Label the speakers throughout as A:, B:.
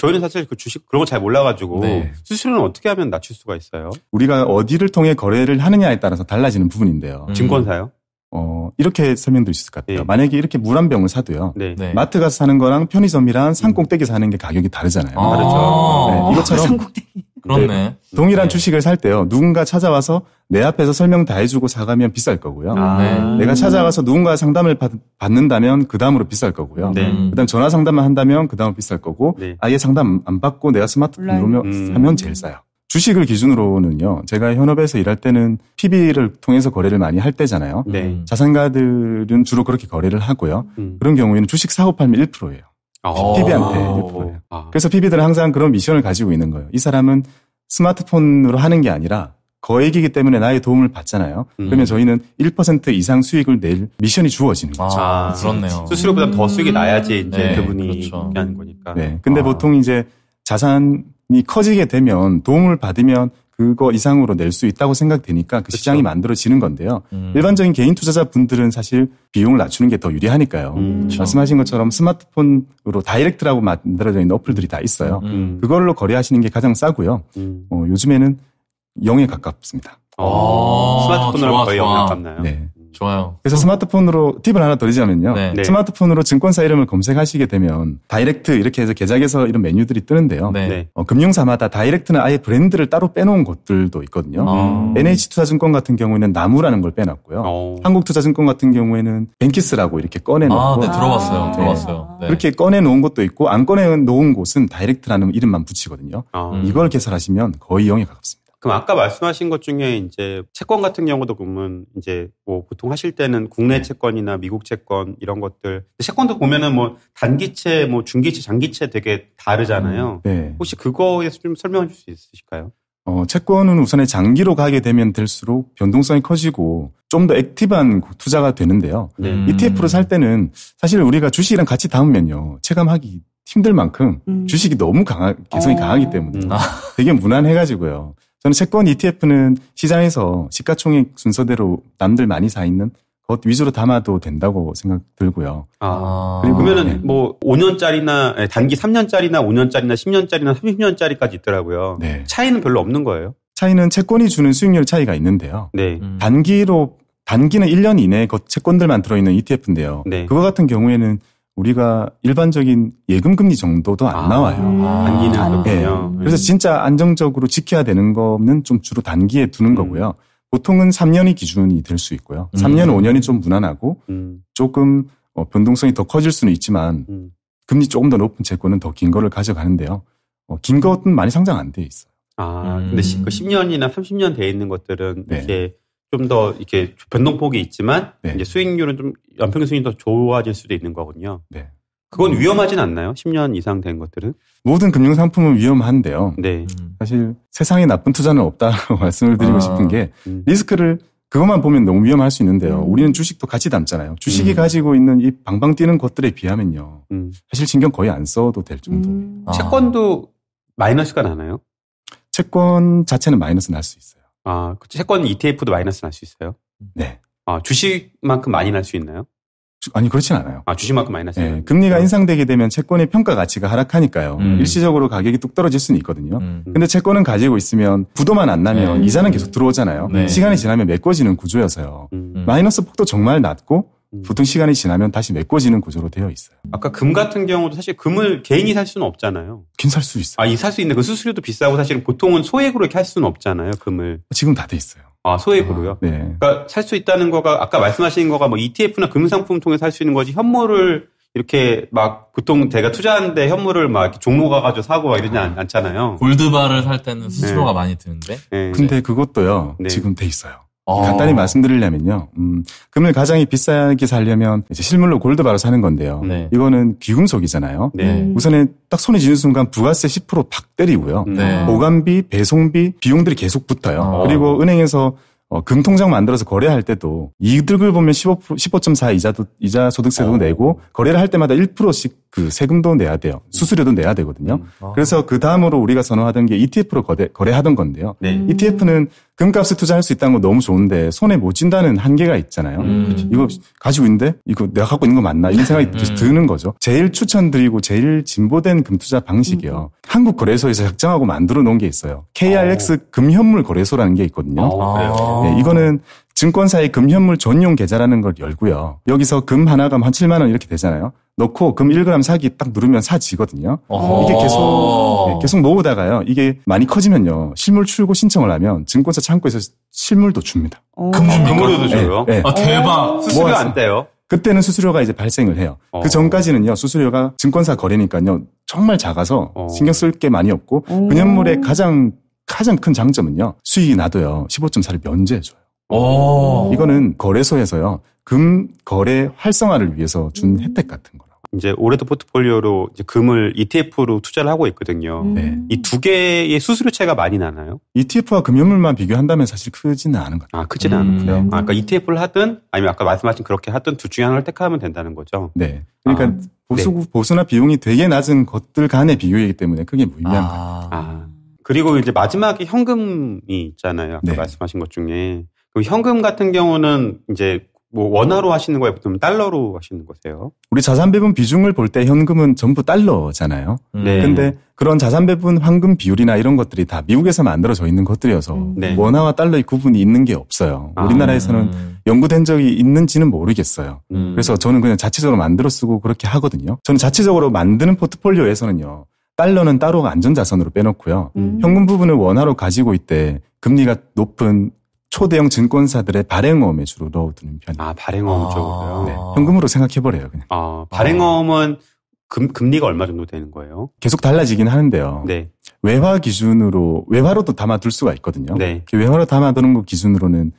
A: 저희는 사실 그 주식 그런 거
B: 잘 몰라가지고
A: 네. 수수료는 어떻게 하면 낮출 수가 있어요?
B: 우리가 어디를 통해 거래를 하느냐에 따라서 달라지는 부분인데요. 음. 증권사요? 이렇게 설명도 있을 것 같아요. 네. 만약에 이렇게 물 한 병을 사도요. 네. 네. 마트 가서 사는 거랑 편의점이랑 산꼭대기 음. 사는 게 가격이 다르잖아요. 아~ 다르죠. 네. 네, 이것처럼
C: 산꼭대기. 그렇네.
B: 동일한 주식을 살 때요. 누군가 찾아와서 내 앞에서 설명 다 해주고 사가면 비쌀 거고요. 아, 내가 찾아와서 누군가 상담을 받, 는다면그 다음으로 비쌀 거고요. 네. 음. 그다음 전화 상담만 한다면 그 다음 으로 비쌀 거고 네. 아예 상담 안 받고 내가 스마트폰으로 음. 사면 제일 싸요. 주식을 기준으로는요. 제가 현업에서 일할 때는 PB를 통해서 거래를 많이 할 때잖아요. 네. 음. 자산가들은 주로 그렇게 거래를 하고요. 음. 그런 경우에는 주식 사고하면 1%예요. 아. PB한테 1%예요. 아. 아. 그래서 PB들은 항상 그런 미션을 가지고 있는 거예요. 이 사람은 스마트폰으로 하는 게 아니라 거액이기 때문에 나의 도움을 받잖아요. 음. 그러면 저희는 1% 이상 수익을 낼 미션이 주어지는 거죠. 아, 그렇네요.
A: 수수료보다 더 수익이 음. 나야지 이제 네, 그분이 그렇죠. 하는 거니까. 네.
B: 근데 아. 보통 이제 자산 이 커지게 되면 도움을 받으면 그거 이상으로 낼 수 있다고 생각되니까 그 그렇죠. 시장이 만들어지는 건데요. 음. 일반적인 개인 투자자분들은 사실 비용을 낮추는 게 더 유리하니까요. 음. 그렇죠. 말씀하신 것처럼 스마트폰으로 다이렉트라고 만들어져 있는 어플들이 다 있어요. 음, 음. 그걸로 거래하시는 게 가장 싸고요. 음. 어, 요즘에는 0에 가깝습니다. 오, 아, 아, 스마트폰으로 거의 영 가깝나요?
C: 네. 좋아요.
B: 그래서 스마트폰으로 팁을 하나 드리자면요. 네. 네. 스마트폰으로 증권사 이름을 검색하시게 되면 다이렉트 이렇게 해서 계좌에서 이런 메뉴들이 뜨는데요. 네. 네. 어, 금융사마다 다이렉트는 아예 브랜드를 따로 빼놓은 곳들도 있거든요. 음. 아. NH투자증권 같은 경우에는 나무라는 걸 빼놨고요. 오. 어. 한국투자증권 같은 경우에는 벤키스라고 이렇게 꺼내놓고 아, 네, 들어봤어요. 네. 들어봤어요. 네. 그렇게 꺼내놓은 곳도 있고 안 꺼내놓은 곳은 다이렉트라는 이름만 붙이거든요. 아. 음. 이걸 개설하시면 거의 0에 가깝습니다.
A: 그럼 아까 말씀하신 것 중에 이제 채권 같은 경우도 보면 이제 뭐 보통 하실 때는 국내 네. 채권이나 미국 채권 이런 것들 채권도 보면은 뭐 단기채, 뭐 중기채, 장기채 되게 다르잖아요. 음, 네. 혹시 그거에 좀 설명해 줄 수 있으실까요?
B: 어, 채권은 우선에 장기로 가게 되면 될수록 변동성이 커지고 좀 더 액티브한 투자가 되는데요. 네. 음. ETF로 살 때는 사실 우리가 주식이랑 같이 담으면요. 체감하기 힘들 만큼 음. 주식이 너무 강하, 개성이 어. 강하기 때문에 음. 되게 무난해가지고요. 저는 채권 ETF는 시장에서 시가총액 순서대로 남들 많이 사 있는 것 위주로 담아도 된다고 생각
A: 들고요. 아. 그러면은 네. 뭐 5년짜리나 예, 단기 3년짜리나 5년짜리나 10년짜리나 30년짜리까지 있더라고요. 네. 차이는 별로 없는 거예요.
B: 차이는 채권이 주는 수익률 차이가 있는데요. 네. 음. 단기로 단기는 1년 이내 것 채권들만 들어있는 ETF인데요. 네. 그거 같은 경우에는 우리가 일반적인 예금 금리 정도도 안 아, 나와요.
A: 단기는 아, 네.
B: 그래서 진짜 안정적으로 지켜야 되는 거는 좀 주로 단기에 두는 음. 거고요. 보통은 3년이 기준이 될 수 있고요. 3년, 음. 5년이 좀 무난하고 음. 조금 어, 변동성이 더 커질 수는 있지만 음. 금리 조금 더 높은 채권은 더 긴 거를 가져가는데요. 어, 긴 것은 많이 상장 안 돼 있어요.
A: 아, 음. 근데 10, 그 년이나 30년 돼 있는 것들은 네. 이렇 좀더 이렇게 변동폭이 있지만 네. 이제 수익률은 좀 연평균 수익이 더 좋아질 수도 있는 거군요. 네. 그건 음. 위험하진 않나요? 10년 이상 된 것들은? 모든
B: 금융 상품은 위험한데요. 네. 음. 사실 세상에 나쁜 투자는 없다고 말씀을 드리고 아. 싶은 게 음. 리스크를 그것만 보면 너무 위험할 수 있는데요. 음. 우리는 주식도 같이 담잖아요. 주식이 음. 가지고 있는 이 방방 뛰는 것들에 비하면요. 음. 사실 신경 거의 안 써도 될
C: 정도예요.
B: 채권도
A: 마이너스가 나나요?
B: 채권 자체는 마이너스
A: 날 수 있어요. 아, 채권 ETF도 마이너스 날 수 있어요? 네. 아, 주식만큼 많이 날 수 있나요?
B: 아니 그렇진 않아요.
A: 아 주식만큼 마이너스. 네,
B: 금리가 네. 인상되게 되면 채권의 평가 가치가 하락하니까요. 음. 일시적으로 가격이 뚝 떨어질 수는 있거든요. 음. 음. 근데 채권은 가지고 있으면 부도만 안 나면 네. 이자는 계속 들어오잖아요. 네. 시간이 지나면 메꿔지는 구조여서요. 음. 음. 마이너스 폭도 정말 낮고 음. 보통 시간이 지나면 다시 메꿔지는 구조로 되어 있어요.
A: 아까 금 같은 경우도 사실 금을 개인이 살 수는 없잖아요. 긴 살 수 있어요. 아, 이 살 수있는그 수수료도 비싸고 사실은 보통은 소액으로 이렇게 할 수는 없잖아요. 금을. 지금 다 돼 있어요. 아, 소액으로요? 아, 네. 그러니까 살 수 있다는 거가 아까 말씀하신 거가 뭐 ETF나 금상품 통해 살수 있는 거지 현물을 이렇게 막 보통 제가 투자하는데 현물을 막 종로 가가지고 사고 막 이러지 않, 않잖아요.
C: 골드바를 살 때는 수수료가 네. 많이 드는데. 네.
B: 근데 그것도요.
C: 네.
A: 지금
B: 돼 있어요. 어. 간단히 말씀드리려면요. 음, 금을 가장 비싸게 살려면 이제 실물로 골드바로 사는 건데요. 네. 이거는 귀금속이잖아요. 네. 음. 우선은 딱 손에 쥐는 순간 부가세 10%팍 때리고요. 네. 보관비, 배송비, 비용들이 계속 붙어요. 어. 그리고 은행에서 어, 금통장 만들어서 거래할 때도 이득을 보면 15, 15.4 이자도, 이자 소득세도 어. 내고 거래를 할 때마다 1%씩 그 세금도 내야 돼요. 음. 수수료도 내야 되거든요. 음. 아. 그래서 그 다음으로 우리가 선호하던 게 ETF로 거래, 거래하던 건데요. 네. 음. ETF는 금값에 투자할 수 있다는 건 너무 좋은데 손에 못 진다는 한계가 있잖아요. 음. 이거 가지고 있는데 이거 내가 갖고 있는 거 맞나 이런 생각이 음. 드는 거죠. 제일 추천드리고 제일 진보된 금투자 방식이요. 음. 한국 거래소에서 작정하고 만들어 놓은 게 있어요. KRX 오. 어. 금현물 거래소라는 게 있거든요. 아. 네, 이거는 증권사의 금현물 전용 계좌라는 걸 열고요. 여기서 금 하나가 한 7만 원 이렇게 되잖아요. 넣고 금 1g 사기 딱 누르면 사지거든요. 이게 계속 네, 계속 넣으다가요. 이게 많이 커지면요. 실물 출고 신청을 하면 증권사 창고에서 실물도 줍니다.
A: 금으로도 줘요. 네, 네. 아,
B: 대박. 뭐 수수료 안 떼요. 그때는 수수료가 이제 발생을 해요. 어. 그 전까지는요, 수수료가 증권사 거래니까요, 정말 작아서 어. 신경 쓸 게 많이 없고, 오. 근물의 가장, 가장 큰 장점은요, 수익이 나도요, 15.4를 면제해줘요. 오. 어. 이거는 거래소에서요, 금 거래 활성화를
A: 위해서 준 혜택 같은 거예요. 이제 올해도 포트폴리오로 이제 금을 ETF로 투자를 하고 있거든요. 음. 네. 이 두 개의 수수료 차이가 많이 나나요?
B: ETF와 금융물만 비교한다면 사실 크지는 않은 것
A: 같아요. 아, 크지는 음. 않군요. 아, 그러니까 ETF를 하든 아니면 아까 말씀하신 그렇게 하든 둘 중에 하나를 택하면 된다는 거죠. 네.
B: 그러니까 아, 보수, 네. 보수나 비용이 되게 낮은 것들 간의 비교이기 때문에
A: 크게 무의미한 거예 아. 아. 그리고 이제 마지막에 현금이 있잖아요. 아까 네. 말씀하신 것 중에. 그럼 현금 같은 경우는 이제 뭐 원화로 하시는 거예요? 보통 달러로 하시는 거세요?
B: 우리 자산 배분 비중을 볼 때 현금은 전부 달러잖아요. 음. 네. 근데 그런 자산 배분 황금 비율이나 이런 것들이 다 미국에서 만들어져 있는 것들이어서 음. 네. 원화와 달러의 구분이 있는 게 없어요. 아. 우리나라에서는 연구된 적이 있는지는 모르겠어요. 음. 그래서 저는 그냥 자체적으로 만들어 쓰고 그렇게 하거든요. 저는 자체적으로 만드는 포트폴리오에서는요. 달러는 따로 안전자산으로 빼놓고요. 음. 현금 부분을 원화로 가지고 있대 금리가 높은 초대형 증권사들의 발행어음에 주로 넣어두는 편이에요. 아, 발행어음 아. 쪽으로요? 네, 현금으로 생각해버려요,
A: 그냥. 아, 발행어음은 금, 금리가 얼마 정도 되는 거예요?
B: 계속 달라지긴 하는데요. 네. 외화 기준으로, 외화로도 담아둘 수가 있거든요. 네. 그 외화로 담아두는 거 기준으로는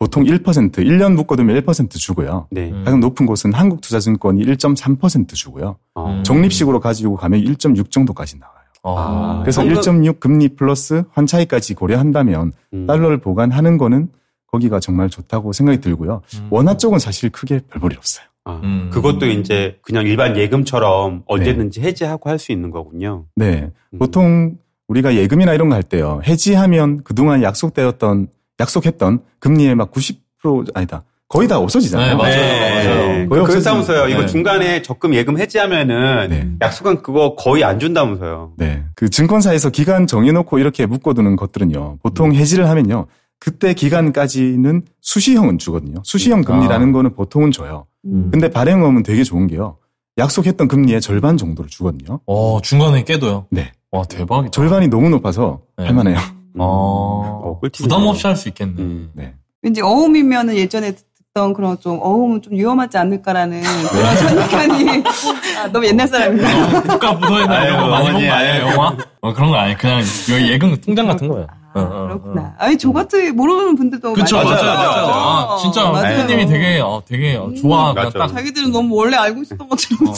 B: 보통 1%, 1년 묶어두면 1% 주고요. 네. 음. 가장 높은 곳은 한국투자증권이 1.3% 주고요. 음. 적립식으로 가지고 가면 1.6 정도까지 나와요. 아, 아, 그래서 정말... 1.6 금리 플러스 환차이까지 고려한다면 음. 달러를 보관하는 거는 거기가 정말 좋다고 생각이 들고요. 음. 원화 쪽은 사실 크게 별볼일 없어요.
A: 아, 음. 그것도 이제 그냥 일반 예금처럼 언제든지 네. 해지하고 할 수 있는 거군요.
B: 네. 음. 보통 우리가 예금이나 이런 거 할 때요. 해지하면 그동안 약속되었던 약속했던 금리의 막 90% 아니다. 거의 다 없어지잖아요. 네, 맞아요. 네. 맞아요. 네. 거의 그렇다면서요. 이거 네. 중간에
A: 적금 예금 해지하면은 네. 약속한 그거 거의 안 준다면서요.
B: 네. 그 증권사에서 기간 정해놓고 이렇게 묶어두는 것들은요. 보통 음. 해지를 하면요. 그때 기간까지는 수시형은 주거든요. 수시형 그러니까. 금리라는 아. 거는 보통은 줘요. 음. 근데 발행음은 되게 좋은 게요. 약속했던 금리의 절반 정도를 주거든요. 어,
C: 중간에 깨도요?
B: 네. 와, 대박이다. 절반이 너무 높아서 네. 할만해요. 아, 어, 부담
C: 없이 할 수 있겠네.
D: 음. 네. 왠지 어음이면은 예전에 어떤 그런 좀 어음은 좀 위험하지 않을까라는 그런
C: 네. 선입견이
D: 아, 너무 옛날 사람이다.
C: 어, 국가 부서에나 아, 이런 거 많이 본거 아니에요, 영화? 어, 그런 거 아니에요. 그냥 예금 통장 같은 거예요. 아, 어, 그렇구나.
D: 아니 저 같은 모르는 분들도 그쵸, 많이 맞아요, 맞아요. 맞아요. 아, 어, 진짜 대표님이 되게
C: 어, 되게 어, 음, 좋아. 그냥 딱
D: 자기들은 너무 원래 알고 있었던 것처럼. 어.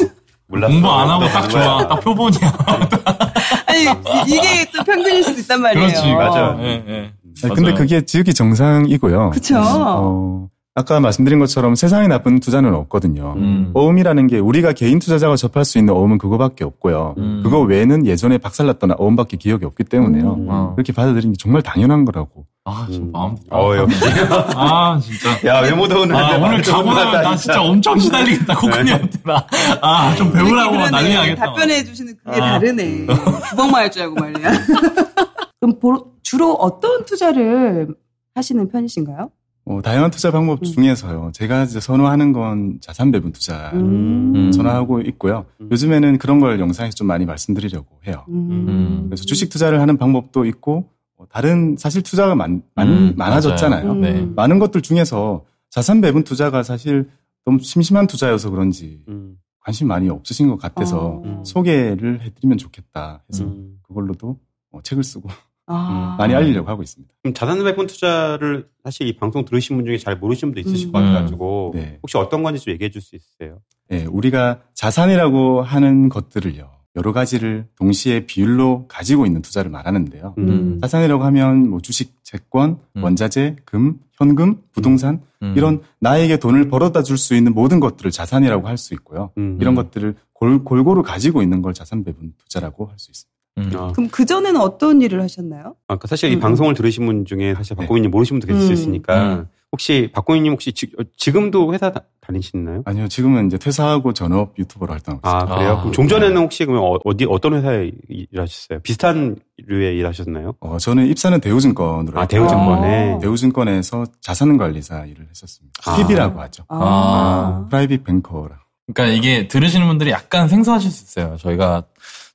C: 몰랐어. 공부 안 하고 딱 좋아. 딱 표본이야.
D: 아니 이게 또 평균일 수도 있단 말이에요.
C: 그렇지, 맞아요. 네, 네.
B: 아니, 근데 그게 지극히 정상이고요. 그렇죠. 어, 아까 말씀드린 것처럼 세상에 나쁜 투자는 없거든요. 음. 어음이라는 게 우리가 개인 투자자가 접할 수 있는 어음은 그거밖에 없고요. 음. 그거 외에는 예전에 박살났던 어음밖에 기억이 없기 때문에요. 음. 아. 그렇게 받아들이는 게 정말 당연한 거라고.
C: 아, 좀 마음. 음. 아, 어, 역시. 아, 진짜. 야, 외모도 오늘. 아, 오늘 가보면 나 진짜 엄청 시달리겠다,
A: 코코님한테. 나. 네. 아, 좀 배우라고 난리 나겠다.
D: 답변해주시는 그게 아. 다르네. 구멍마일 줄 알고 말이야. 그럼 주로 어떤 투자를 하시는 편이신가요?
B: 어, 다양한 투자 방법 음. 중에서요. 제가 이제 선호하는 건 자산 배분 투자 음. 음. 선호하고 있고요. 음. 요즘에는 그런 걸 영상에서 좀 많이 말씀드리려고
D: 해요. 음.
B: 그래서 주식 투자를 하는 방법도 있고 어, 다른 사실 투자가 많, 많 음, 많아졌잖아요. 네. 많은 것들 중에서 자산 배분 투자가 사실 너무 심심한 투자여서 그런지 관심 많이 없으신 것 같아서 아. 소개를 해드리면 좋겠다 해서
A: 그걸로도 어, 책을 쓰고 아. 음, 많이 알리려고 하고 있습니다. 그럼 자산배분 투자를 사실 이 방송 들으신 분 중에 잘모르시는 분도 있으실 음. 것 같아가지고 음. 네. 혹시 어떤 건지 좀 얘기해 줄 수 있으세요?
B: 네, 우리가 자산이라고 하는 것들을요. 여러 가지를 동시에 비율로 가지고 있는 투자를 말하는데요. 음. 음. 자산이라고 하면 뭐 주식, 채권, 음. 원자재, 금, 현금, 부동산 이런 나에게 돈을 벌어다 줄 수 있는 모든 것들을 자산이라고
A: 할 수 있고요. 이런 것들을 골, 골고루 가지고 있는 걸 자산배분 투자라고 할 수 있습니다. 음. 아. 그럼
D: 그 전에는 어떤 일을 하셨나요?
A: 아까 그러니까 사실 이 음, 음. 방송을 들으신 분 중에 사실 박고민님 네. 모르시는 분도 계실 수 음. 있으니까 혹시 박고민님 혹시 지, 어, 금도 회사 다, 니시나요 아니요, 지금은 이제
B: 퇴사하고 전업 유튜버로 활동하고
A: 아, 있습니다. 아 그래요? 아, 그럼 종전에는 네. 혹시 그러면 어, 어디 어떤 회사에 일하셨어요? 비슷한 류에 일하셨나요?
B: 어, 저는 입사는 대우증권으로. 아 대우증권에 아. 대우증권에서
C: 자산관리사 일을 했었습니다. 아. PB라고 하죠. 아. 아. 프라이빗 뱅커라고. 그러니까 이게 네. 들으시는 분들이 약간 생소하실 수 있어요. 저희가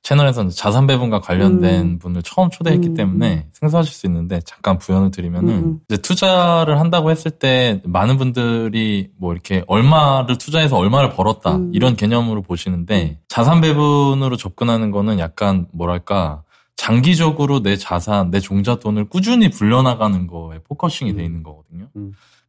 C: 채널에서 는 자산 배분과 관련된 음. 분을 처음 초대했기 음. 때문에 음. 생소하실 수 있는데 잠깐 부연을 드리면은 음, 음. 이제 투자를 한다고 했을 때 많은 분들이 뭐 이렇게 얼마를 투자해서 얼마를 벌었다 음. 이런 개념으로 보시는데 자산 배분으로 접근하는 거는 약간 뭐랄까 장기적으로 내 자산, 내 종잣돈을 꾸준히 불려나가는 거에 포커싱이 돼 있는 거거든요.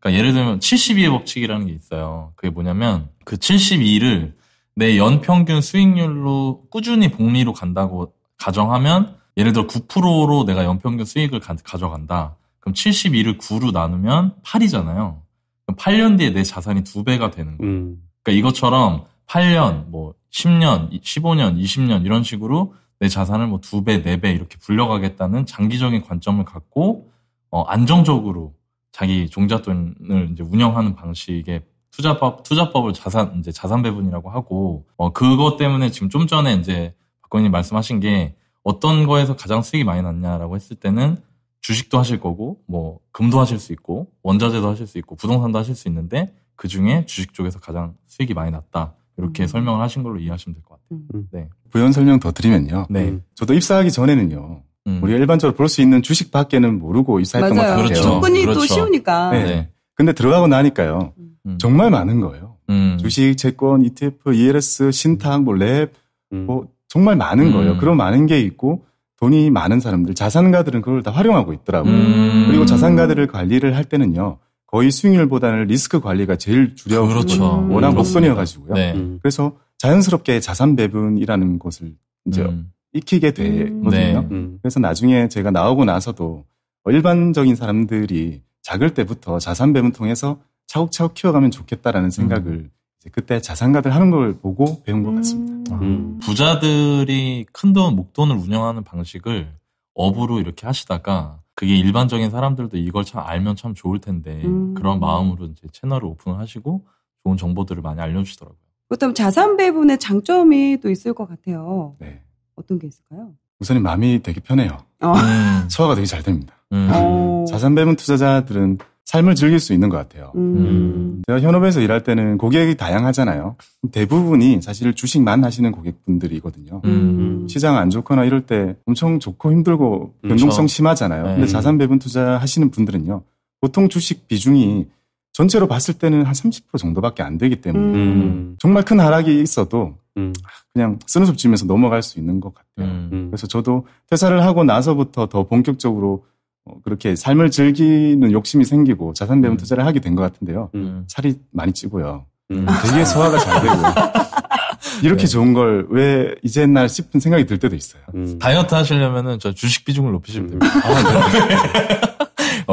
C: 그러니까 예를 들면 72의 법칙이라는 게 있어요. 그게 뭐냐면 그 72를 내 연평균 수익률로 꾸준히 복리로 간다고 가정하면 예를 들어 9%로 내가 연평균 수익을 가, 져간다 그럼 72를 9로 나누면 8이잖아요. 그럼 8년 뒤에 내 자산이 두 배가 되는 거예요. 음. 그러니까 이것처럼 8년, 뭐 10년, 15년, 20년 이런 식으로 내 자산을 뭐 두 배, 네 배 이렇게 불려가겠다는 장기적인 관점을 갖고 어, 안정적으로 자기 종잣돈을 이제 운영하는 방식의 투자법 투자법을 자산 이제 자산 배분이라고 하고 어 그것 때문에 지금 좀 전에 이제 박건님 말씀하신 게 어떤 거에서 가장 수익이 많이 났냐라고 했을 때는 주식도 하실 거고 뭐 금도 하실 수 있고 원자재도 하실 수 있고 부동산도 하실 수 있는데 그 중에 주식 쪽에서 가장 수익이 많이 났다 이렇게 음. 설명을 하신 걸로 이해하시면 될 것 같아요. 음. 네.
B: 부연 설명 더 드리면요. 네. 저도 입사하기 전에는요. 음. 우리 일반적으로 볼 수 있는 주식밖에는 모르고 이사했던 맞아요. 것 같아요. 그렇죠. 접근이 그렇죠. 또 쉬우니까. 네. 네. 근데 들어가고 나니까요. 음. 정말 많은 거예요. 음. 주식, 채권, ETF, ELS, 신탁, 뭐 랩, 음. 뭐 정말 많은 음. 거예요. 그런 많은 게 있고 돈이 많은 사람들, 자산가들은 그걸 다 활용하고 있더라고요. 음. 그리고 자산가들을 관리를 할 때는요. 거의 수익률보다는 리스크 관리가 제일 주력 그렇죠. 워낙 목선이어가지고요. 네. 그래서 자연스럽게 자산 배분이라는 것을 이제 음. 익히게 되거든요. 네. 음. 그래서 나중에 제가 나오고 나서도 일반적인 사람들이 작을 때부터 자산 배분 통해서 차곡차곡 키워가면 좋겠다라는 생각을 음. 그때 자산가들
C: 하는 걸 보고 배운 것 같습니다. 음. 음. 부자들이 큰 돈, 목돈을 운영하는 방식을 업으로 이렇게 하시다가 그게 일반적인 사람들도 이걸 참 알면 참 좋을 텐데 음. 그런 마음으로 이제 채널을 오픈을 하시고 좋은 정보들을 많이 알려주시더라고요.
D: 그렇다면 자산 배분의 장점이 또 있을 것 같아요. 네. 어떤 게 있을까요?
C: 우선이
B: 마음이 되게 편해요. 어. 소화가 되게 잘 됩니다.
A: 음.
D: 어.
B: 자산배분 투자자들은 삶을 즐길 수 있는 것 같아요.
A: 음. 음.
B: 제가 현업에서 일할 때는 고객이 다양하잖아요. 대부분이 사실 주식만 하시는 고객분들이거든요. 음. 시장 안 좋거나 이럴 때 엄청 좋고 힘들고 변동성 그렇죠. 심하잖아요. 근데 네. 자산배분 투자 하시는 분들은요. 보통 주식 비중이 전체로 봤을 때는 한 30% 정도밖에 안 되기 때문에 음. 정말 큰 하락이 있어도 음. 그냥 쓰는 숲 지면서 넘어갈 수 있는 것 같아요. 음. 음. 그래서 저도 퇴사를 하고 나서부터 더 본격적으로 어, 그렇게 삶을 즐기는 욕심이 생기고 자산 배분 음. 투자를 하게 된 것 같은데요. 음. 살이 많이 찌고요. 되게 소화가 잘 되고 이렇게 네. 좋은 걸 왜 이제 날 싶은 생각이 들 때도 있어요.
C: 다이어트 하시려면저 주식 비중을 높이시면 됩니다. 아,
A: 네.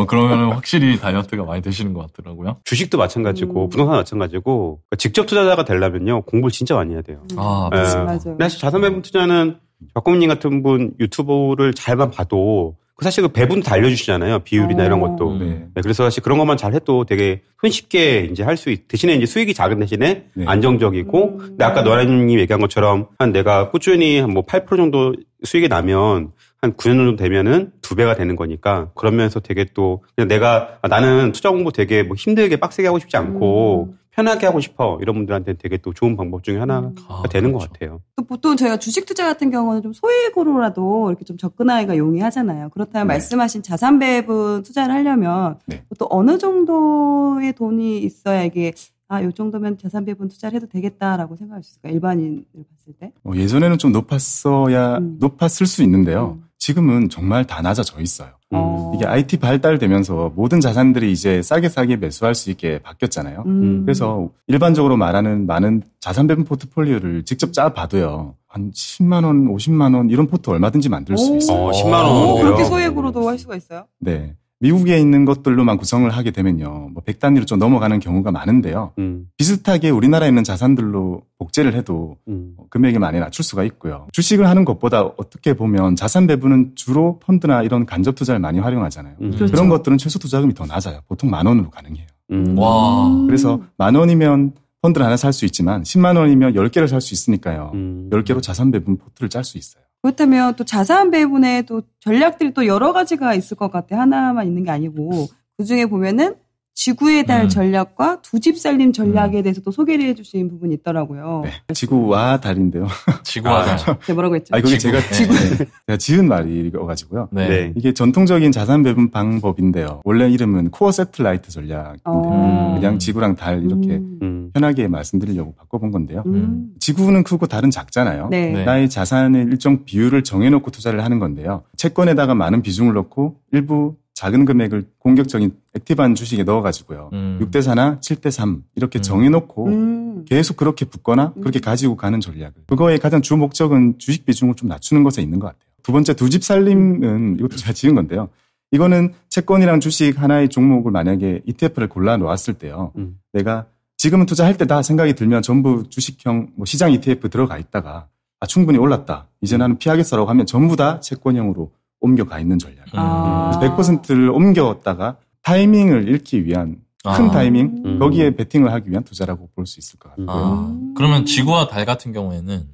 C: 그러면 확실히
A: 다이어트가 많이 되시는 것 같더라고요. 주식도 마찬가지고 음. 부동산 마찬가지고 그러니까 직접 투자자가 되려면요 공부를 진짜 많이 해야 돼요. 아 네. 맞아요. 사실 자산 배분 투자는 박고민님 같은 분 유튜브를 잘만 봐도 그 사실 그 배분 다 알려주시잖아요 비율이나 아. 이런 어. 것도. 네. 네. 그래서 사실 그런 것만 잘 해도 되게 손쉽게 이제 할수 대신에 이제 수익이 작은 대신에 네. 안정적이고. 음. 근데 아까 노란님 얘기한 것처럼 한 내가 꾸준히 한 뭐 8% 정도 수익이 나면 한 9년 정도 되면은 두 배가 되는 거니까 그러면서 되게 또 그냥 내가 아, 나는 투자 공부 되게 뭐 힘들게 빡세게 하고 싶지 않고 음. 편하게 하고 싶어 이런 분들한테 되게 또 좋은 방법 중에 하나가 아, 되는 그렇죠. 것 같아요.
D: 그 보통 저희가 주식 투자 같은 경우는 좀 소액으로라도 이렇게 좀 접근하기가 용이하잖아요. 그렇다면 네. 말씀하신 자산 배분 투자를 하려면 네. 또 어느 정도의 돈이 있어야 이게 아, 요 정도면 자산 배분 투자를 해도 되겠다라고 생각할 수 있을까? 요 일반인을 봤을
B: 때? 어, 예전에는 좀 높았어야, 음. 높았을 수 있는데요. 음. 지금은 정말 다 낮아져 있어요. 음. 이게 IT 발달되면서 모든 자산들이 이제 싸게 싸게 매수할 수 있게 바뀌었잖아요. 음. 그래서 일반적으로 말하는 많은 자산 배분 포트폴리오를 직접 짜봐도요. 한 10만 원, 50만 원 이런 포트 얼마든지 만들 수 있어요. 오, 10만 원. 오, 그렇게
D: 소액으로도 할 수가 있어요?
B: 네. 미국에 있는 것들로만 구성을 하게 되면요. 뭐 100단위로 좀 넘어가는 경우가 많은데요. 음. 비슷하게 우리나라에 있는 자산들로 복제를 해도 음. 뭐 금액이 많이 낮출 수가 있고요. 주식을 하는 것보다 어떻게 보면 자산 배분은 주로 펀드나 이런 간접 투자를 많이 활용하잖아요. 음. 그렇죠. 그런 것들은 최소 투자금이 더 낮아요. 보통 만 원으로 가능해요. 음. 음. 와. 그래서 만 원이면 펀드를 하나 살 수 있지만 10만 원이면 10개를 살 수 있으니까요. 음. 10개로 자산 배분 포트를 짤 수 있어요.
D: 그렇다면 또 자산 배분에 또 전략들이 또 여러 가지가 있을 것 같아. 하나만 있는 게 아니고 그 중에 보면은 지구의 달 음. 전략과 두 집 살림 전략에 음. 대해서 도 소개를 해주신 부분이 있더라고요. 네.
B: 지구와 달인데요. 지구와 아. 달.
D: 제가 뭐라고 했죠? 아, 그게 지구. 제가, 네. 지구. 네.
B: 제가 지은 말이어가지고요. 네. 네. 이게 전통적인 자산 배분 방법인데요. 원래 이름은 코어 세틀라이트 전략인데 요 어. 그냥 지구랑 달 이렇게 음. 음. 편하게 말씀드리려고 바꿔본 건데요. 음. 지구는 크고 다른 작잖아요. 네. 네. 나의 자산의 일정 비율을 정해놓고 투자를 하는 건데요. 채권에다가 많은 비중을 넣고 일부 작은 금액을 공격적인 액티브한 주식에 넣어가지고요. 음. 6대 4나 7대 3 이렇게 음. 정해놓고 음. 계속 그렇게 붙거나 음. 그렇게 가지고 가는 전략을. 그거의 가장 주 목적은 주식 비중을 좀 낮추는 것에 있는 것 같아요. 두 번째 두 집 살림은 이것도 제가 지은 건데요. 이거는 채권이랑 주식 하나의 종목을 만약에 ETF를 골라 놓았을 때요. 음. 내가 지금은 투자할 때 다 생각이 들면 전부 주식형 뭐 시장 ETF 들어가 있다가 아 충분히 올랐다. 이제 나는 피하겠어라고 하면 전부 다 채권형으로 옮겨가 있는 전략. 아. 100%를 옮겼다가 타이밍을 잃기 위한 아. 큰 아. 타이밍 음. 거기에 베팅을 하기 위한 투자라고 볼 수 있을 것 같고요. 아.
C: 그러면 지구와 달 같은 경우에는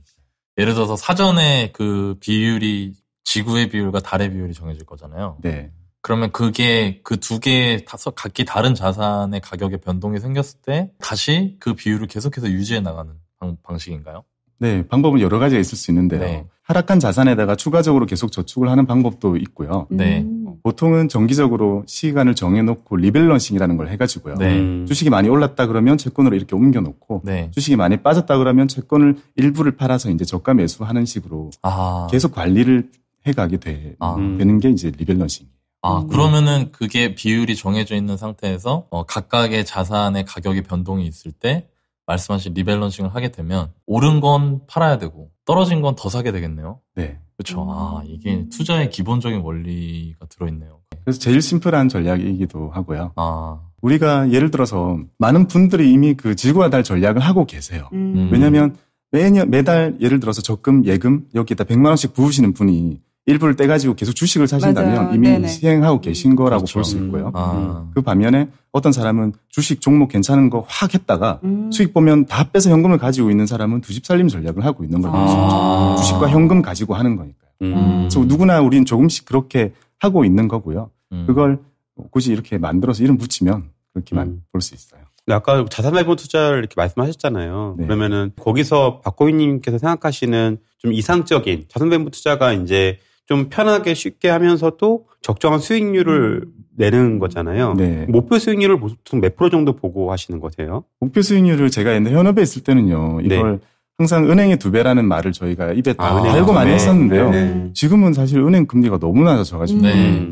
C: 예를 들어서 사전에 그 비율이 지구의 비율과 달의 비율이 정해질 거잖아요. 네. 그러면 그게 그 두 개의 다섯 각기 다른 자산의 가격의 변동이 생겼을 때 다시 그 비율을 계속해서 유지해 나가는 방, 식인가요
B: 네, 방법은 여러 가지가 있을 수 있는데요. 네. 하락한 자산에다가 추가적으로 계속 저축을 하는 방법도 있고요. 음. 네. 보통은 정기적으로 시간을 정해놓고 리밸런싱이라는 걸 해가지고요. 네. 음. 주식이 많이 올랐다 그러면 채권으로 이렇게 옮겨놓고 네. 주식이 많이 빠졌다 그러면 채권을 일부를 팔아서 이제 저가 매수하는 식으로 아. 계속 관리를 해가게 되, 아. 되는 게 이제 리밸런싱. 아, 음. 그러면은
C: 그게 비율이 정해져 있는 상태에서 어, 각각의 자산의 가격의 변동이 있을 때 말씀하신 리밸런싱을 하게 되면 오른 건 팔아야 되고 떨어진 건 더 사게 되겠네요. 네. 그렇죠. 아, 음. 이게 투자의 기본적인 원리가 들어 있네요.
B: 그래서 제일 심플한 전략이기도 하고요. 아. 우리가 예를 들어서 많은 분들이 이미 그 지구와 달 전략을 하고 계세요. 음. 음. 왜냐하면 매년 매달 예를 들어서 적금 예금 여기에다 100만 원씩 부으시는 분이 일부를 떼가지고 계속 주식을 사신다면 맞아요. 이미 네네. 시행하고 계신 거라고 그렇죠. 볼수 있고요. 음. 아. 음. 그 반면에 어떤 사람은 주식 종목 괜찮은 거 확 했다가 음. 수익 보면 다 빼서 현금을 가지고 있는 사람은 두 집 살림 전략을 하고 있는 거 볼수 아. 주식과 현금 가지고 하는 거니까요. 음. 음. 그래서 누구나 우린 조금씩 그렇게 하고 있는 거고요. 음. 그걸 굳이 이렇게 만들어서 이름 붙이면 그렇게만 볼 수 있어요.
A: 아까 자산 발본 투자를 이렇게 말씀하셨잖아요. 네. 그러면은 거기서 박고인님께서 생각하시는 좀 이상적인 자산 발본 투자가 이제 좀 편하게 쉽게 하면서도 적정한 수익률을 음. 내는 거잖아요. 네. 목표 수익률을 보통 몇 프로 정도 보고 하시는 거세요? 목표 수익률을 제가 옛날 현업에 있을 때는요. 네.
B: 이걸 네. 항상 은행의 두 배라는 말을 저희가 입에 아, 달고 많이 했었는데요. 네. 지금은 사실 은행 금리가 너무 낮아져가지고 음.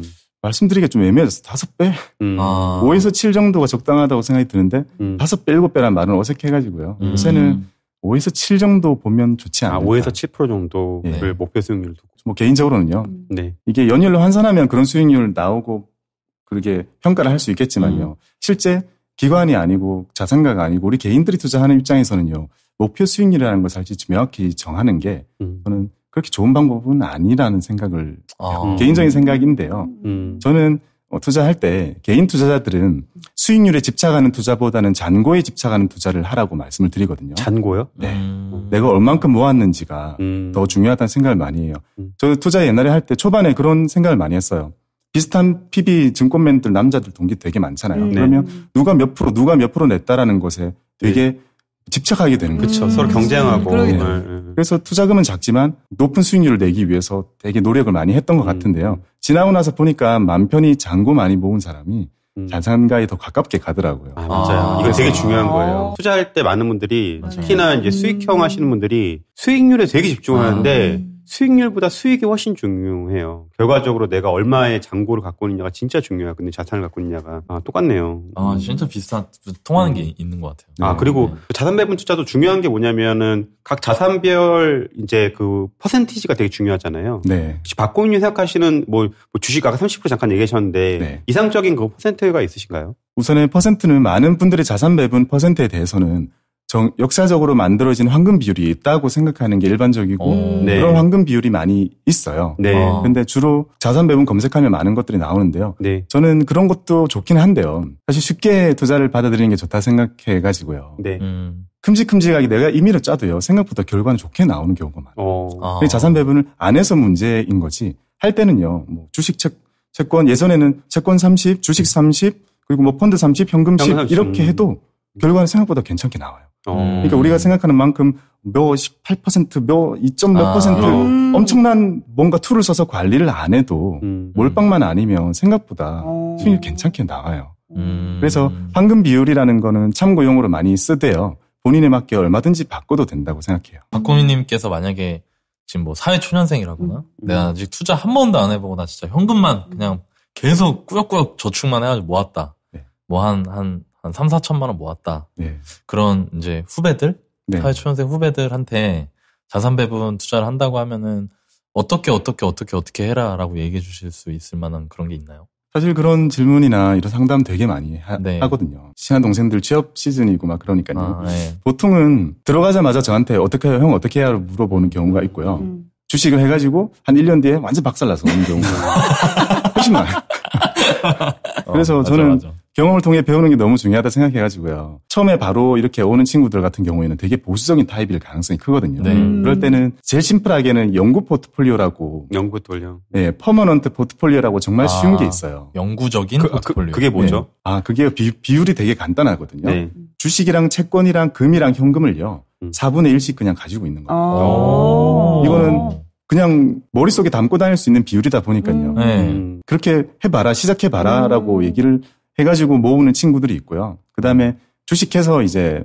B: 네. 말씀드리기가 좀 애매해졌어요. 다섯 배? 음. 5에서 아. 7 정도가 적당하다고 생각이 드는데 음. 다섯 배, 일곱 배란 말은 어색해가지고요. 음. 요새는 5에서 7 정도 보면 좋지 아, 않을까. 아, 5에서 7% 정도를 예. 목표 수익률 두고. 뭐 개인적으로는요.
C: 음.
A: 네.
B: 이게 연율로 환산하면 그런 수익률 나오고 그렇게 평가를 할 수 있겠지만요. 음. 실제 기관이 아니고 자산가가 아니고 우리 개인들이 투자하는 입장에서는요. 목표 수익률이라는 걸을 사실 명확히 정하는 게 음. 저는 그렇게 좋은 방법은 아니라는 생각을 아. 개인적인 생각인데요. 음. 저는 어, 투자할 때 개인 투자자들은 수익률에 집착하는 투자보다는 잔고에 집착하는 투자를 하라고 말씀을 드리거든요. 잔고요? 네. 음. 내가 얼만큼 모았는지가 음. 더 중요하다는 생각을 많이 해요. 음. 저도 투자 옛날에 할 때 초반에 그런 생각을 많이 했어요. 비슷한 PB 증권맨들 남자들 동기 되게 많잖아요. 음. 그러면 네. 누가 몇 프로 누가 몇 프로 냈다라는 것에 되게 네. 집착하게 되는 거죠. 그렇죠. 서로 음. 경쟁하고. 네. 그래서 투자금은 작지만 높은 수익률을 내기 위해서 되게 노력을 많이 했던 것 음. 같은데요. 지나고 나서 보니까 맘 편히 잔고 많이 모은 사람이 음. 자산가에
A: 더 가깝게 가더라고요. 아, 맞아요. 아, 이거 되게 아. 중요한 거예요. 투자할 때 많은 분들이 맞아요. 특히나 이제 수익형 하시는 분들이 수익률에 되게 집중하는데 아. 수익률보다 수익이 훨씬 중요해요. 결과적으로 내가 얼마의 잔고를 갖고 있느냐가 진짜 중요해요. 근데 자산을 갖고 있느냐가 아, 똑같네요.
C: 아 음. 진짜 비슷한 통하는 게 음. 있는 것 같아요.
A: 아 그리고 네. 그 자산 배분 투자도 중요한 게 뭐냐면은 각 자산별 이제 그 퍼센티지가 되게 중요하잖아요. 네. 혹시 박고윤님 생각하시는 뭐, 뭐, 주식 아까 30% 잠깐 얘기하셨는데 네. 이상적인 그 퍼센트가 있으신가요?
B: 우선은 퍼센트는 많은 분들의 자산 배분 퍼센트에 대해서는 정, 역사적으로 만들어진 황금 비율이 있다고 생각하는 게 일반적이고 어, 네. 그런 황금 비율이 많이 있어요. 네. 어. 아. 근데 주로 자산 배분 검색하면 많은 것들이 나오는데요. 네. 저는 그런 것도 좋긴 한데요. 사실 쉽게 투자를 받아들이는 게 좋다 생각해 가지고요. 네. 음. 큼직큼직하게 내가 임의로 짜도요. 생각보다 결과는 좋게 나오는 경우가 많아요. 어. 아. 자산 배분을 안 해서 문제인 거지. 할 때는요. 뭐 주식 채, 채권 예전에는 채권 30, 주식 30, 그리고 뭐 펀드 30, 현금 10 현금 30. 이렇게 해도 음. 결과는 생각보다 괜찮게 나와요.
A: 어. 그러니까 우리가
B: 생각하는 만큼 몇 18%, 몇 2점 몇 아. 퍼센트 음. 엄청난 뭔가 툴을 써서 관리를 안 해도 음. 몰빵만 아니면 생각보다 어. 수익이 괜찮게 나와요. 음. 그래서 황금 비율이라는 거는 참고용으로 많이 쓰대요. 본인에 맞게 얼마든지 바꿔도
C: 된다고 생각해요. 박고민님께서 만약에 지금 뭐 사회 초년생이라거나 음. 내가 아직 투자 한 번도 안 해보고 나 진짜 현금만 그냥 계속 꾸역꾸역 저축만 해가지고 모았다. 네. 뭐한한 한한 3, 4천만 원 모았다. 네. 그런 이제 후배들, 네. 사회초년생 후배들한테 자산 배분 투자를 한다고 하면은 어떻게 어떻게 어떻게 어떻게 해라라고 얘기해 주실 수 있을 만한 그런 게 있나요?
B: 사실 그런 질문이나 이런 상담 되게 많이 하, 네. 거든요 친한 동생들 취업 시즌이고 막 그러니까요. 아, 네. 보통은 들어가자마자 저한테 어떻게 해요? 형 어떻게 해요? 물어보는 경우가 있고요. 음. 주식을 해가지고 한 1년 뒤에 완전 박살나서 오는 경우가 훨씬 많아요. 어, 그래서 어, 맞아, 저는 맞아. 경험을 통해 배우는 게 너무 중요하다 생각해가지고요. 처음에 바로 이렇게 오는 친구들 같은 경우에는 되게 보수적인 타입일 가능성이 크거든요. 네. 음. 그럴 때는 제일 심플하게는 연구 포트폴리오라고.
C: 연구 포트폴리오.
B: 네, 퍼머넌트 포트폴리오라고 정말 아, 쉬운 게 있어요.
C: 연구적인 그, 아, 그 포트폴리오. 그, 게 뭐죠? 네.
B: 아, 그게 비, 율이 되게 간단하거든요. 네. 주식이랑 채권이랑 금이랑 현금을요. 4분의 음. 1씩 그냥 가지고 있는
C: 거예요.
D: 어.
B: 이거는 그냥 머릿속에 담고 다닐 수 있는 비율이다 보니까요. 네. 음. 그렇게 해봐라, 시작해봐라 라고 음. 얘기를 해가지고 모으는 친구들이 있고요. 그 다음에 음. 주식해서 이제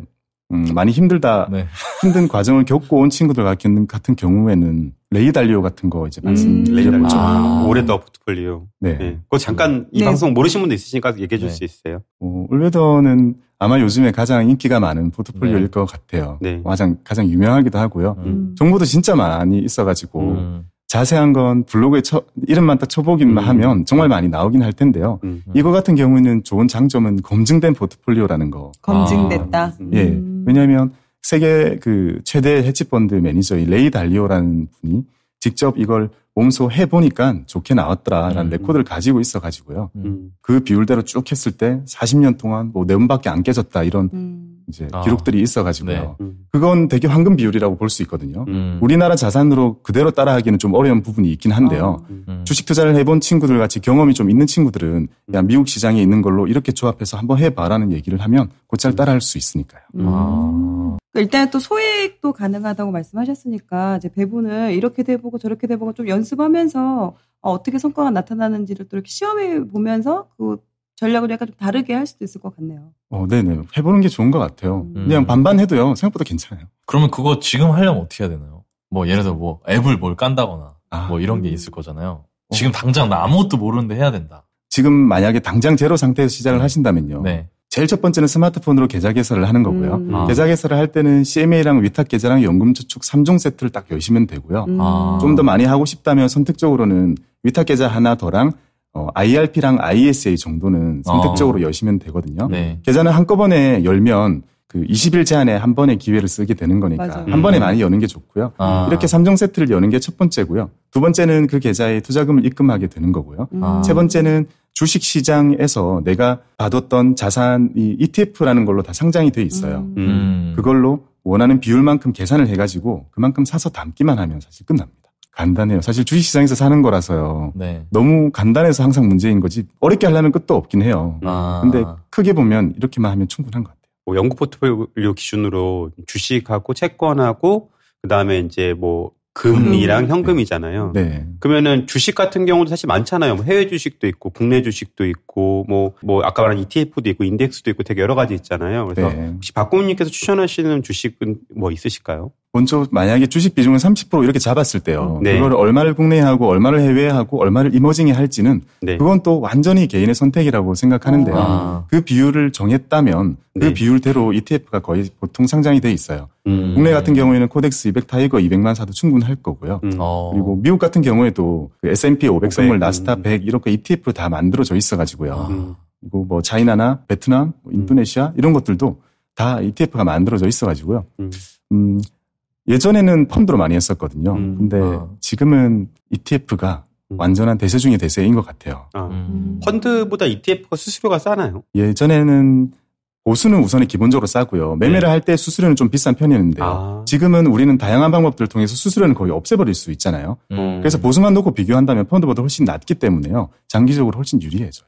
B: 음, 많이 힘들다 네. 힘든 과정을 겪고 온 친구들 같은, 같은 경우에는 레이 달리오 같은 거 이제 말씀 음, 레이 달리오 아. 오래더
A: 포트폴리오 네. 네. 그거 잠깐 음. 이 네. 방송 모르신 분도 있으시니까 얘기해 줄수 네. 있어요.
B: 어, 올웨더는 아마 요즘에 가장 인기가 많은 포트폴리오일 네. 것 같아요. 네. 가장 가장 유명하기도 하고요. 음. 음. 정보도 진짜 많이 있어가지고 자세한 건 블로그에 처, 이름만 딱 쳐보기만 음. 하면 정말 많이 나오긴 할 텐데요. 음, 음. 이거 같은 경우에는 좋은 장점은 검증된 포트폴리오라는 거. 검증됐다. 아. 예. 음. 왜냐하면 세계 그 최대 해치펀드 매니저인 레이 달리오라는 분이 직접 이걸 몸소 해보니까 좋게 나왔더라라는 음. 레코드를 가지고 있어 가지고요. 음. 그 비율대로 쭉 했을 때 40년 동안 뭐네 몸밖에 안 깨졌다 이런 음. 이제 아. 기록들이 있어가지고요. 네. 음. 그건 되게 황금 비율이라고 볼 수 있거든요. 음. 우리나라 자산으로 그대로 따라하기는 좀 어려운 부분이 있긴 한데요. 아. 음. 음. 주식 투자를 해본 친구들 같이 경험이 좀 있는 친구들은 야 음. 미국 시장에 있는 걸로 이렇게 조합해서 한번 해봐라는 얘기를 하면 곧잘 따라할 수 있으니까요. 아.
D: 그러니까 일단 또 소액도 가능하다고 말씀하셨으니까 이제 배분을 이렇게 해보고 저렇게 해보고 좀 연습하면서 어, 어떻게 성과가 나타나는지를 또 이렇게 시험해 보면서 그 전략을 약간 좀 다르게 할 수도 있을 것 같네요.
C: 어, 네네. 해보는 게 좋은 것 같아요. 음. 그냥 반반 해도요. 생각보다 괜찮아요. 그러면 그거 지금 하려면 어떻게 해야 되나요? 뭐 예를 들어 뭐 앱을 뭘 깐다거나 아. 뭐 이런 게 있을 거잖아요. 어. 지금 당장 나 아무것도 모르는데 해야 된다. 지금 만약에 당장 제로 상태에서 시작을 음. 하신다면요.
B: 네. 제일 첫 번째는 스마트폰으로 계좌 개설을 하는 거고요. 음. 아. 계좌 개설을 할 때는 CMA랑 위탁 계좌랑 연금 저축 3종 세트를 딱 여시면 되고요. 음. 아. 좀 더 많이 하고 싶다면 선택적으로는 위탁 계좌 하나 더랑 어, IRP랑 ISA 정도는 어. 선택적으로 어. 여시면 되거든요. 네. 계좌는 한꺼번에 열면 그2 0일제한에한 번의 기회를 쓰게 되는 거니까 맞아요. 한 번에 음. 많이 여는 게 좋고요. 아. 이렇게 3종 세트를 여는 게 첫 번째고요. 두 번째는 그 계좌에 투자금을 입금하게 되는 거고요. 음. 아. 세 번째는 주식 시장에서 내가 받았던 자산이 ETF라는 걸로 다 상장이 돼 있어요. 음. 음. 그걸로 원하는 비율만큼 계산을 해가지고 그만큼 사서 담기만 하면 사실 끝납니다. 간단해요. 사실 주식시장에서 사는 거라서요. 네. 너무 간단해서 항상 문제인 거지 어렵게 하려면 끝도 없긴 해요. 아. 근데 크게 보면 이렇게만 하면 충분한 것 같아요.
A: 뭐 영국 포트폴리오 기준으로 주식하고 채권하고 그다음에 이제 뭐 금이랑 음. 현금이잖아요. 네. 그러면은 주식 같은 경우도 사실 많잖아요. 뭐 해외 주식도 있고 국내 주식도 있고 뭐뭐 뭐 아까 말한 ETF도 있고 인덱스도 있고 되게 여러 가지 있잖아요. 그래서 네. 혹시 박고은님께서 추천하시는 주식은 뭐 있으실까요? 먼저 만약에 주식 비중을 30% 이렇게 잡았을 때요. 음. 네. 그걸
B: 얼마를 국내에 하고 얼마를 해외에 하고 얼마를 이머징에 할지는 네. 그건 또 완전히 개인의 선택이라고 생각하는데요. 아. 그 비율을 정했다면 그 네. 비율대로 ETF가 거의 보통 상장이 돼 있어요. 음. 국내 같은 경우에는 코덱스 200 타이거 200만 사도 충분할 거고요. 음. 어. 그리고 미국 같은 경우에도 그 S&P 500 선물 나스타 100 음. 이렇게 ETF로 다 만들어져 있어 가지고요. 음. 아. 그리고 뭐 차이나나 베트남, 뭐 음. 인도네시아 이런 것들도 다 ETF가 만들어져 있어 가지고요. 음, 예전에는 펀드로 많이 했었거든요. 음. 근데 아. 지금은 ETF가 음. 완전한 대세 중의 대세인 것
A: 같아요. 아. 음. 펀드보다 ETF가 수수료가 싸나요?
B: 예전에는 보수는 우선에 기본적으로 싸고요. 매매를 네. 할때 수수료는 좀 비싼 편이었는데 아. 지금은 우리는 다양한 방법들을 통해서 수수료는 거의 없애버릴 수 있잖아요. 음. 그래서 보수만 놓고 비교한다면 펀드보다 훨씬 낮기 때문에요. 장기적으로 훨씬 유리해져요.